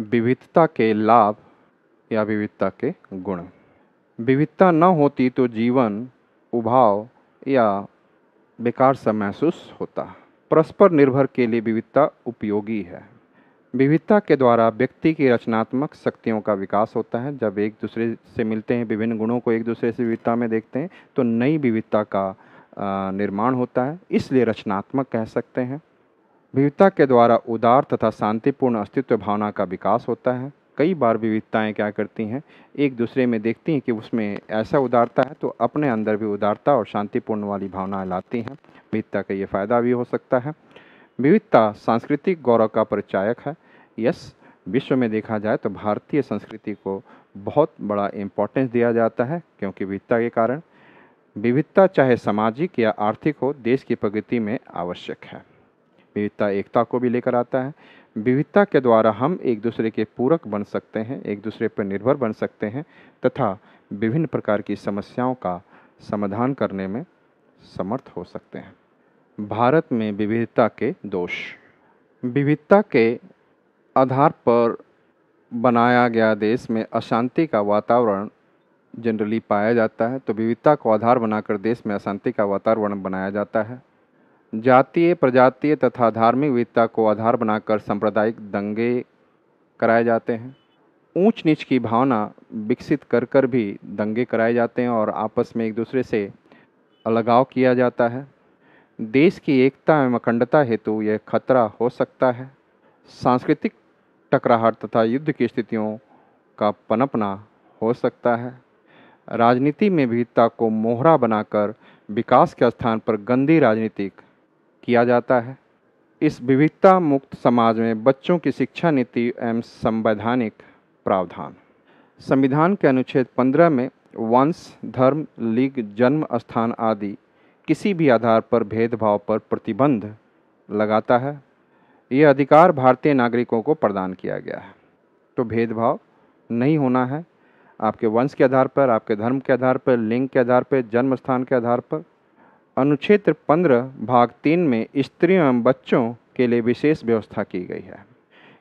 विविधता के लाभ या विविधता के गुण विविधता न होती तो जीवन उभाव या बेकार सा महसूस होता परस्पर निर्भर के लिए विविधता उपयोगी है विविधता के द्वारा व्यक्ति की रचनात्मक शक्तियों का विकास होता है जब एक दूसरे से मिलते हैं विभिन्न गुणों को एक दूसरे से विविधता में देखते हैं तो नई विविधता का निर्माण होता है इसलिए रचनात्मक कह सकते हैं विविधता के द्वारा उदार तथा शांतिपूर्ण अस्तित्व भावना का विकास होता है कई बार विविधताएं क्या करती हैं एक दूसरे में देखती हैं कि उसमें ऐसा उदारता है तो अपने अंदर भी उदारता और शांतिपूर्ण वाली भावनाएं लाती हैं विविधता का ये फ़ायदा भी हो सकता है विविधता सांस्कृतिक गौरव का परिचायक है यस विश्व में देखा जाए तो भारतीय संस्कृति को बहुत बड़ा इम्पोर्टेंस दिया जाता है क्योंकि विविधता के कारण विविधता चाहे सामाजिक या आर्थिक हो देश की प्रगति में आवश्यक है विविधता एकता को भी लेकर आता है विविधता के द्वारा हम एक दूसरे के पूरक बन सकते हैं एक दूसरे पर निर्भर बन सकते हैं तथा विभिन्न प्रकार की समस्याओं का समाधान करने में समर्थ हो सकते हैं भारत में विविधता के दोष विविधता के आधार पर बनाया गया देश में अशांति का वातावरण जनरली पाया जाता है तो विविधता को आधार बनाकर देश में अशांति का वातावरण बनाया जाता है जातीय प्रजातीय तथा धार्मिक विविधता को आधार बनाकर सांप्रदायिक दंगे कराए जाते हैं ऊंच नीच की भावना विकसित कर कर भी दंगे कराए जाते हैं और आपस में एक दूसरे से अलगाव किया जाता है देश की एकता एवं अखंडता हेतु यह खतरा हो सकता है सांस्कृतिक टकराहट तथा युद्ध की स्थितियों का पनपना हो सकता है राजनीति में विविधता को मोहरा बनाकर विकास के स्थान पर गंदी राजनीतिक किया जाता है इस विविधता मुक्त समाज में बच्चों की शिक्षा नीति एवं संवैधानिक प्रावधान संविधान के अनुच्छेद 15 में वंश धर्म लिंग जन्म स्थान आदि किसी भी आधार पर भेदभाव पर प्रतिबंध लगाता है यह अधिकार भारतीय नागरिकों को प्रदान किया गया है तो भेदभाव नहीं होना है आपके वंश के आधार पर आपके धर्म के आधार पर लिंग के आधार पर जन्म स्थान के आधार पर अनुच्छेद पंद्रह भाग तीन में स्त्रियों एवं बच्चों के लिए विशेष व्यवस्था की गई है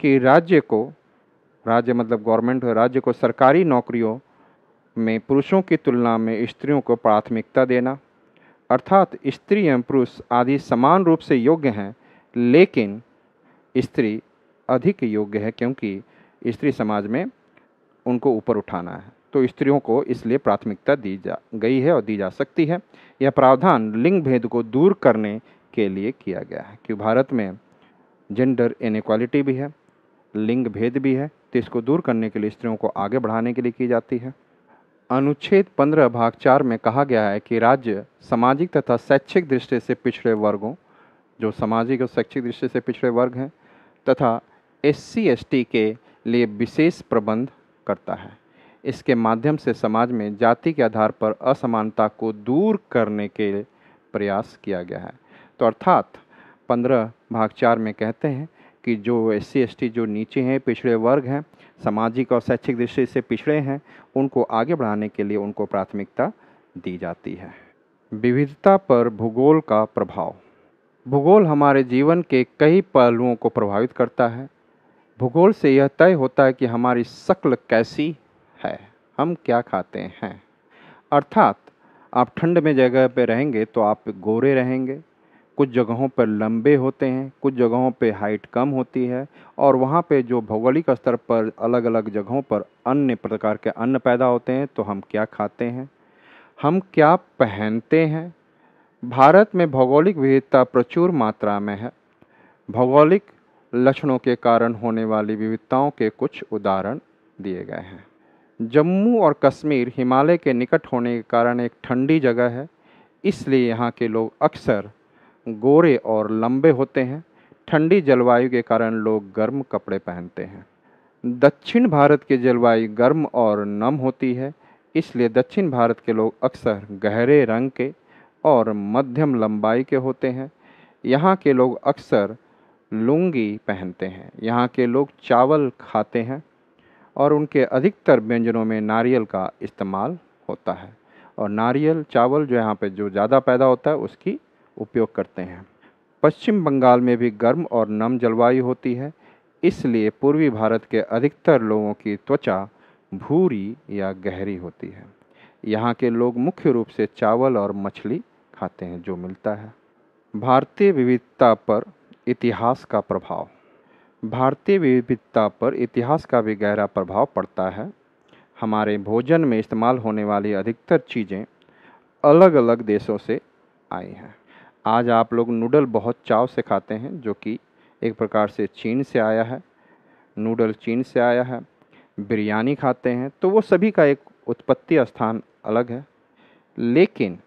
कि राज्य को राज्य मतलब गवर्नमेंट राज्य को सरकारी नौकरियों में पुरुषों की तुलना में स्त्रियों को प्राथमिकता देना अर्थात स्त्री एवं पुरुष आदि समान रूप से योग्य हैं लेकिन स्त्री अधिक योग्य है क्योंकि स्त्री समाज में उनको ऊपर उठाना है तो स्त्रियों को इसलिए प्राथमिकता दी जा गई है और दी जा सकती है यह प्रावधान लिंग भेद को दूर करने के लिए किया गया है क्योंकि भारत में जेंडर इनक्वालिटी भी है लिंग भेद भी है तो इसको दूर करने के लिए स्त्रियों को आगे बढ़ाने के लिए की जाती है अनुच्छेद पंद्रह भाग चार में कहा गया है कि राज्य सामाजिक तथा शैक्षिक दृष्टि से पिछड़े वर्गों जो सामाजिक और शैक्षिक दृष्टि से पिछड़े वर्ग हैं तथा एस सी के लिए विशेष प्रबंध करता है इसके माध्यम से समाज में जाति के आधार पर असमानता को दूर करने के प्रयास किया गया है तो अर्थात पंद्रह भाग चार में कहते हैं कि जो एस सी जो नीचे हैं पिछड़े वर्ग हैं सामाजिक और शैक्षिक दृष्टि से पिछड़े हैं उनको आगे बढ़ाने के लिए उनको प्राथमिकता दी जाती है विविधता पर भूगोल का प्रभाव भूगोल हमारे जीवन के कई पहलुओं को प्रभावित करता है भूगोल से यह तय होता है कि हमारी शक्ल कैसी हम क्या खाते हैं अर्थात आप ठंड में जगह पर रहेंगे तो आप गोरे रहेंगे कुछ जगहों पर लंबे होते हैं कुछ जगहों पर हाइट कम होती है और वहाँ पे जो भौगोलिक स्तर पर अलग अलग जगहों पर अन्य प्रकार के अन्न पैदा होते हैं तो हम क्या खाते हैं हम क्या पहनते हैं भारत में भौगोलिक विविधता प्रचुर मात्रा में है भौगोलिक लक्षणों के कारण होने वाली विविधताओं के कुछ उदाहरण दिए गए हैं जम्मू और कश्मीर हिमालय के निकट होने के कारण एक ठंडी जगह है इसलिए यहाँ के लोग अक्सर गोरे और लंबे होते हैं ठंडी जलवायु के कारण लोग गर्म कपड़े पहनते हैं दक्षिण भारत की जलवायु गर्म और नम होती है इसलिए दक्षिण भारत के लोग अक्सर गहरे रंग के और मध्यम लंबाई के होते हैं यहाँ के लोग अक्सर लुंगी पहनते हैं यहाँ के लोग चावल खाते हैं और उनके अधिकतर व्यंजनों में नारियल का इस्तेमाल होता है और नारियल चावल जो यहाँ पे जो ज़्यादा पैदा होता है उसकी उपयोग करते हैं पश्चिम बंगाल में भी गर्म और नम जलवायु होती है इसलिए पूर्वी भारत के अधिकतर लोगों की त्वचा भूरी या गहरी होती है यहाँ के लोग मुख्य रूप से चावल और मछली खाते हैं जो मिलता है भारतीय विविधता पर इतिहास का प्रभाव भारतीय विविधता पर इतिहास का भी गहरा प्रभाव पड़ता है हमारे भोजन में इस्तेमाल होने वाली अधिकतर चीज़ें अलग अलग देशों से आई हैं आज आप लोग नूडल बहुत चाव से खाते हैं जो कि एक प्रकार से चीन से आया है नूडल चीन से आया है बिरयानी खाते हैं तो वो सभी का एक उत्पत्ति स्थान अलग है लेकिन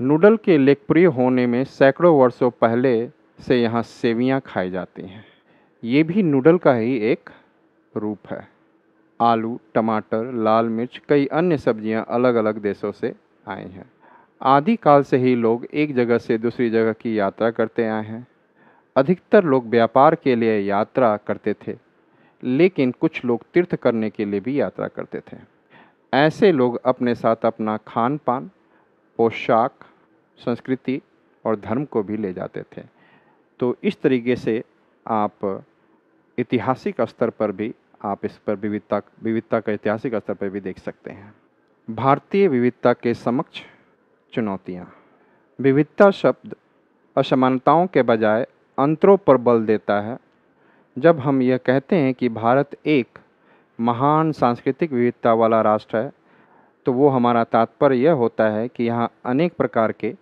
नूडल के लोकप्रिय होने में सैकड़ों वर्षों पहले से यहाँ सेवियाँ खाई जाती हैं ये भी नूडल का ही एक रूप है आलू टमाटर लाल मिर्च कई अन्य सब्जियां अलग अलग देशों से आई हैं आदिकाल से ही लोग एक जगह से दूसरी जगह की यात्रा करते आए हैं अधिकतर लोग व्यापार के लिए यात्रा करते थे लेकिन कुछ लोग तीर्थ करने के लिए भी यात्रा करते थे ऐसे लोग अपने साथ अपना खान पान पोशाक संस्कृति और धर्म को भी ले जाते थे तो इस तरीके से आप ऐतिहासिक स्तर पर भी आप इस पर विविधता विविधता का ऐतिहासिक स्तर पर भी देख सकते हैं भारतीय विविधता के समक्ष चुनौतियाँ विविधता शब्द असमानताओं के बजाय अंतरों पर बल देता है जब हम यह कहते हैं कि भारत एक महान सांस्कृतिक विविधता वाला राष्ट्र है तो वो हमारा तात्पर्य यह होता है कि यहाँ अनेक प्रकार के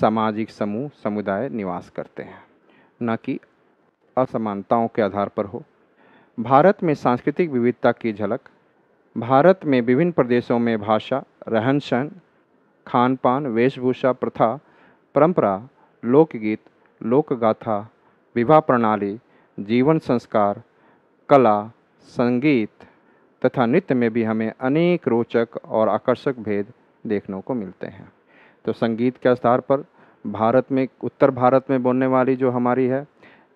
सामाजिक समूह समुदाय निवास करते हैं न कि असमानताओं के आधार पर हो भारत में सांस्कृतिक विविधता की झलक भारत में विभिन्न प्रदेशों में भाषा रहन सहन खान पान वेशभूषा प्रथा परंपरा लोकगीत लोकगाथा विवाह प्रणाली जीवन संस्कार कला संगीत तथा नृत्य में भी हमें अनेक रोचक और आकर्षक भेद देखने को मिलते हैं तो संगीत के आधार पर भारत में उत्तर भारत में बोलने वाली जो हमारी है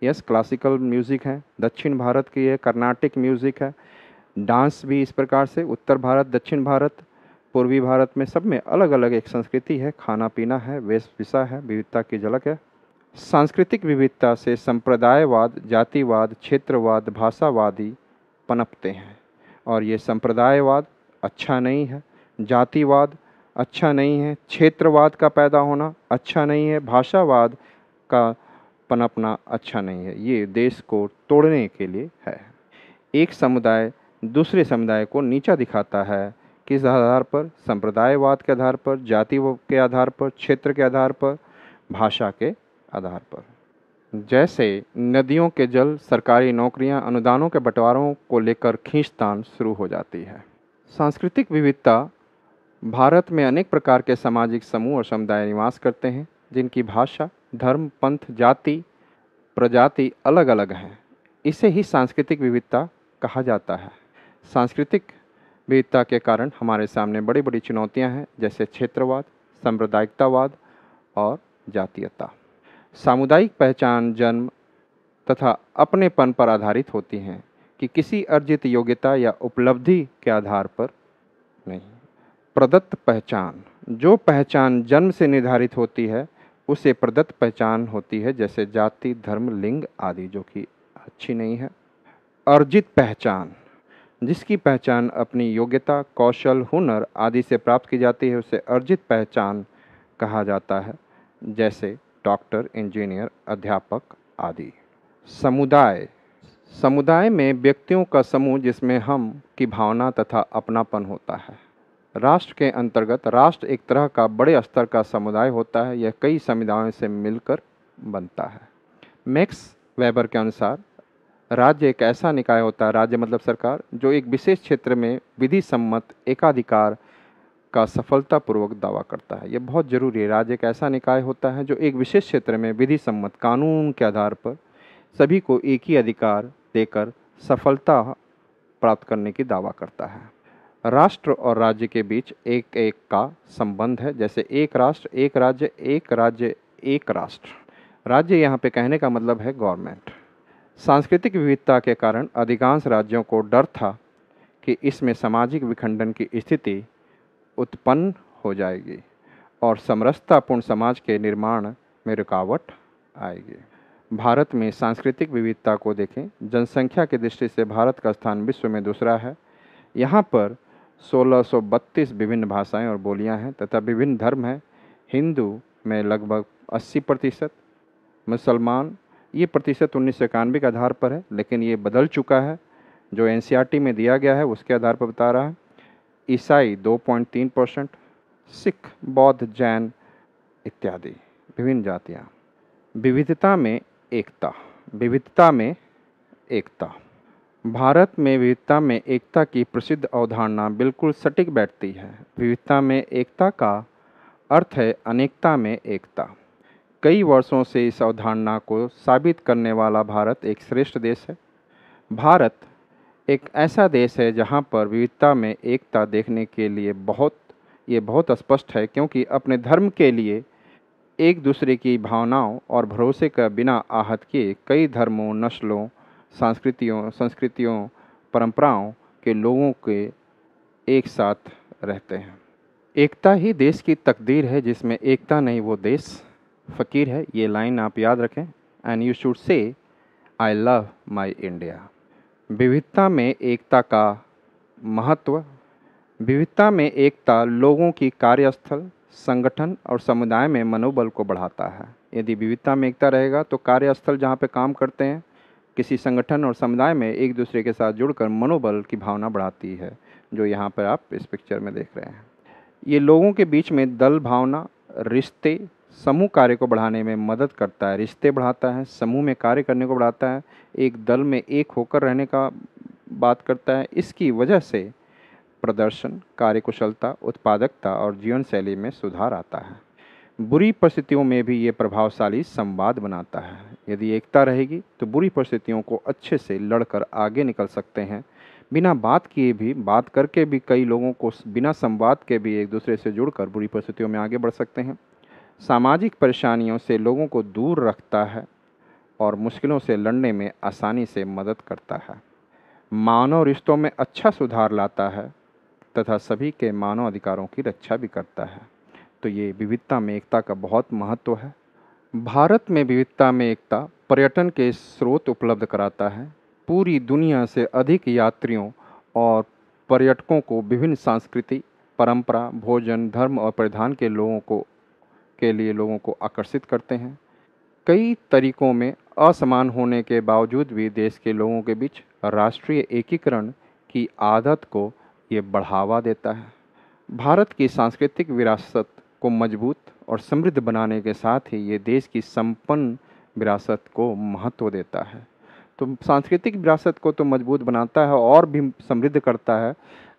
यस क्लासिकल म्यूज़िक है दक्षिण भारत की है कर्नाटिक म्यूज़िक है डांस भी इस प्रकार से उत्तर भारत दक्षिण भारत पूर्वी भारत में सब में अलग अलग एक संस्कृति है खाना पीना है वेशभूषा है विविधता की झलक है सांस्कृतिक विविधता से संप्रदायवाद जातिवाद क्षेत्रवाद भाषावादी पनपते हैं और ये संप्रदायवाद अच्छा नहीं है जातिवाद अच्छा नहीं है क्षेत्रवाद का पैदा होना अच्छा नहीं है भाषावाद का पनपना अच्छा नहीं है ये देश को तोड़ने के लिए है एक समुदाय दूसरे समुदाय को नीचा दिखाता है किस आधार पर संप्रदायवाद के आधार पर जाति के आधार पर क्षेत्र के आधार पर भाषा के आधार पर जैसे नदियों के जल सरकारी नौकरियां अनुदानों के बंटवारों को लेकर खींचतान शुरू हो जाती है सांस्कृतिक विविधता भारत में अनेक प्रकार के सामाजिक समूह और समुदाय निवास करते हैं जिनकी भाषा धर्म पंथ जाति प्रजाति अलग अलग हैं इसे ही सांस्कृतिक विविधता कहा जाता है सांस्कृतिक विविधता के कारण हमारे सामने बड़ी बड़ी चुनौतियां हैं जैसे क्षेत्रवाद साम्प्रदायिकतावाद और जातीयता सामुदायिक पहचान जन्म तथा अपनेपन पर आधारित होती हैं कि किसी अर्जित योग्यता या उपलब्धि के आधार पर नहीं प्रदत्त पहचान जो पहचान जन्म से निर्धारित होती है उसे प्रदत्त पहचान होती है जैसे जाति धर्म लिंग आदि जो कि अच्छी नहीं है अर्जित पहचान जिसकी पहचान अपनी योग्यता कौशल हुनर आदि से प्राप्त की जाती है उसे अर्जित पहचान कहा जाता है जैसे डॉक्टर इंजीनियर अध्यापक आदि समुदाय समुदाय में व्यक्तियों का समूह जिसमें हम की भावना तथा अपनापन होता है राष्ट्र के अंतर्गत राष्ट्र एक तरह का बड़े स्तर का समुदाय होता है यह कई समुदायों से मिलकर बनता है मैक्स वेबर के अनुसार राज्य एक ऐसा निकाय होता है राज्य मतलब सरकार जो एक विशेष क्षेत्र में विधि सम्मत एकाधिकार का सफलतापूर्वक दावा करता है यह बहुत ज़रूरी है राज्य एक ऐसा निकाय होता है जो एक विशेष क्षेत्र में विधि सम्मत कानून के आधार पर सभी को एक ही अधिकार देकर सफलता प्राप्त करने की दावा करता है राष्ट्र और राज्य के बीच एक एक का संबंध है जैसे एक राष्ट्र एक राज्य एक राज्य एक राष्ट्र राज्य यहाँ पे कहने का मतलब है गवर्नमेंट सांस्कृतिक विविधता के कारण अधिकांश राज्यों को डर था कि इसमें सामाजिक विखंडन की स्थिति उत्पन्न हो जाएगी और समरसतापूर्ण समाज के निर्माण में रुकावट आएगी भारत में सांस्कृतिक विविधता को देखें जनसंख्या की दृष्टि से भारत का स्थान विश्व में दूसरा है यहाँ पर 1632 विभिन्न भाषाएं और बोलियां हैं तथा विभिन्न धर्म हैं हिंदू में लगभग 80 प्रतिशत मुसलमान ये प्रतिशत उन्नीस सौ इक्यानवे के आधार पर है लेकिन ये बदल चुका है जो एन में दिया गया है उसके आधार पर बता रहा है ईसाई 2.3 परसेंट सिख बौद्ध जैन इत्यादि विभिन्न जातियाँ विविधता में एकता विविधता में एकता भारत में विविधता में एकता की प्रसिद्ध अवधारणा बिल्कुल सटीक बैठती है विविधता में एकता का अर्थ है अनेकता में एकता कई वर्षों से इस अवधारणा को साबित करने वाला भारत एक श्रेष्ठ देश है भारत एक ऐसा देश है जहाँ पर विविधता में एकता देखने के लिए बहुत ये बहुत स्पष्ट है क्योंकि अपने धर्म के लिए एक दूसरे की भावनाओं और भरोसे का बिना आहत किए कई धर्मों नस्लों सांस्कृतियों संस्कृतियों परंपराओं के लोगों के एक साथ रहते हैं एकता ही देश की तकदीर है जिसमें एकता नहीं वो देश फ़कीर है ये लाइन आप याद रखें and you should say I love my India विविधता में एकता का महत्व विविधता में एकता लोगों की कार्यस्थल संगठन और समुदाय में मनोबल को बढ़ाता है यदि विविधता में एकता रहेगा तो कार्यस्थल जहाँ पे काम करते हैं किसी संगठन और समुदाय में एक दूसरे के साथ जुड़कर मनोबल की भावना बढ़ाती है जो यहाँ पर आप इस पिक्चर में देख रहे हैं ये लोगों के बीच में दल भावना रिश्ते समूह कार्य को बढ़ाने में मदद करता है रिश्ते बढ़ाता है समूह में कार्य करने को बढ़ाता है एक दल में एक होकर रहने का बात करता है इसकी वजह से प्रदर्शन कार्यकुशलता उत्पादकता और जीवन शैली में सुधार आता है बुरी परिस्थितियों में भी ये प्रभावशाली संवाद बनाता है यदि एकता रहेगी तो बुरी परिस्थितियों को अच्छे से लड़कर आगे निकल सकते हैं बिना बात किए भी बात करके भी कई लोगों को बिना संवाद के भी एक दूसरे से जुड़कर बुरी परिस्थितियों में आगे बढ़ सकते हैं सामाजिक परेशानियों से लोगों को दूर रखता है और मुश्किलों से लड़ने में आसानी से मदद करता है मानव रिश्तों में अच्छा सुधार लाता है तथा सभी के मानव अधिकारों की रक्षा भी करता है तो ये विविधता में एकता का बहुत महत्व है भारत में विविधता में एकता पर्यटन के स्रोत उपलब्ध कराता है पूरी दुनिया से अधिक यात्रियों और पर्यटकों को विभिन्न सांस्कृति परंपरा भोजन धर्म और परिधान के लोगों को के लिए लोगों को आकर्षित करते हैं कई तरीकों में असमान होने के बावजूद भी देश के लोगों के बीच राष्ट्रीय एकीकरण की आदत को ये बढ़ावा देता है भारत की सांस्कृतिक विरासत को मजबूत और समृद्ध बनाने के साथ ही ये देश की संपन्न विरासत को महत्व देता है तो सांस्कृतिक विरासत को तो मजबूत बनाता है और भी समृद्ध करता है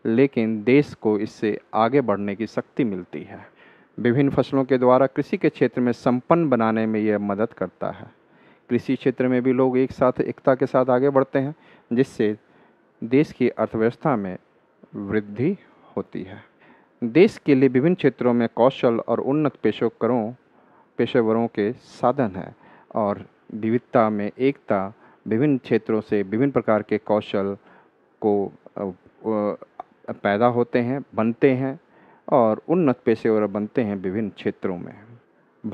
लेकिन देश को इससे आगे बढ़ने की शक्ति मिलती है विभिन्न फसलों के द्वारा कृषि के क्षेत्र में संपन्न बनाने में यह मदद करता है कृषि क्षेत्र में भी लोग एक साथ एकता के साथ आगे बढ़ते हैं जिससे देश की अर्थव्यवस्था में वृद्धि होती है देश के लिए विभिन्न क्षेत्रों में कौशल और उन्नत पेशोकरों पेशेवरों के साधन हैं और विविधता में एकता विभिन्न क्षेत्रों से विभिन्न प्रकार के कौशल को पैदा होते हैं बनते हैं और उन्नत पेशेवर बनते हैं विभिन्न क्षेत्रों में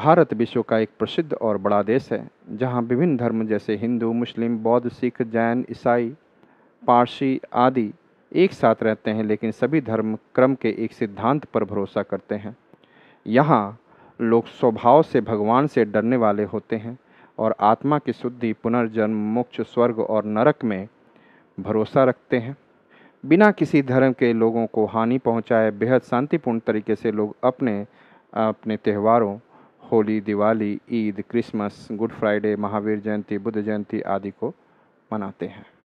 भारत विश्व का एक प्रसिद्ध और बड़ा देश है जहाँ विभिन्न धर्म जैसे हिंदू मुस्लिम बौद्ध सिख जैन ईसाई पारसी आदि एक साथ रहते हैं लेकिन सभी धर्म क्रम के एक सिद्धांत पर भरोसा करते हैं यहाँ लोग स्वभाव से भगवान से डरने वाले होते हैं और आत्मा की शुद्धि पुनर्जन्म मोक्ष स्वर्ग और नरक में भरोसा रखते हैं बिना किसी धर्म के लोगों को हानि पहुंचाए बेहद शांतिपूर्ण तरीके से लोग अपने अपने त्यौहारों Holi Diwali Eid Christmas Good Friday Mahavir Jayanti Buddha Jayanti आदि को मनाते हैं